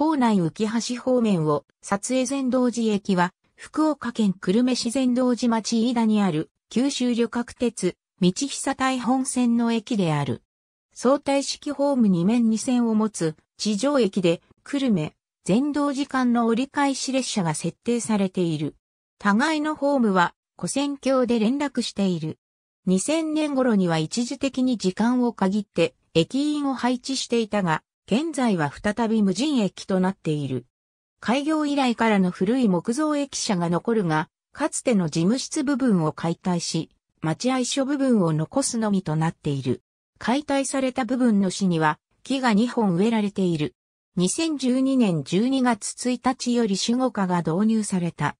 校内浮橋方面を、撮影善道寺駅は、福岡県久留米市善道寺町飯田にある、九州旅客鉄、道久大本線の駅である。相対式ホーム2面2線を持つ、地上駅で、久留米、全道時間の折り返し列車が設定されている。互いのホームは、古線橋で連絡している。2000年頃には一時的に時間を限って、駅員を配置していたが、現在は再び無人駅となっている。開業以来からの古い木造駅舎が残るが、かつての事務室部分を解体し、待合所部分を残すのみとなっている。解体された部分の市には木が2本植えられている。2012年12月1日より守護課が導入された。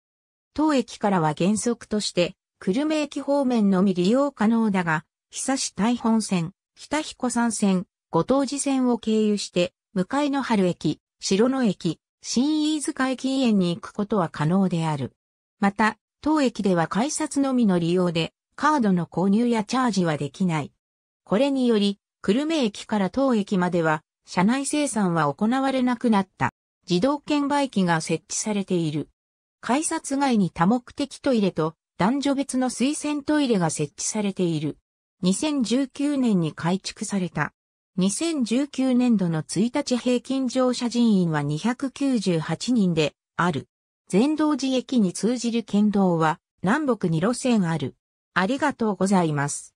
当駅からは原則として、久留米駅方面のみ利用可能だが、久し大本線、北彦山線、ご当寺線を経由して、向かいの春駅、城野駅、新飯塚駅園に行くことは可能である。また、当駅では改札のみの利用で、カードの購入やチャージはできない。これにより、久留米駅から当駅までは、車内生産は行われなくなった。自動券売機が設置されている。改札外に多目的トイレと男女別の推薦トイレが設置されている。2019年に改築された。2019年度の1日平均乗車人員は298人である。全道寺駅に通じる県道は南北に路線ある。ありがとうございます。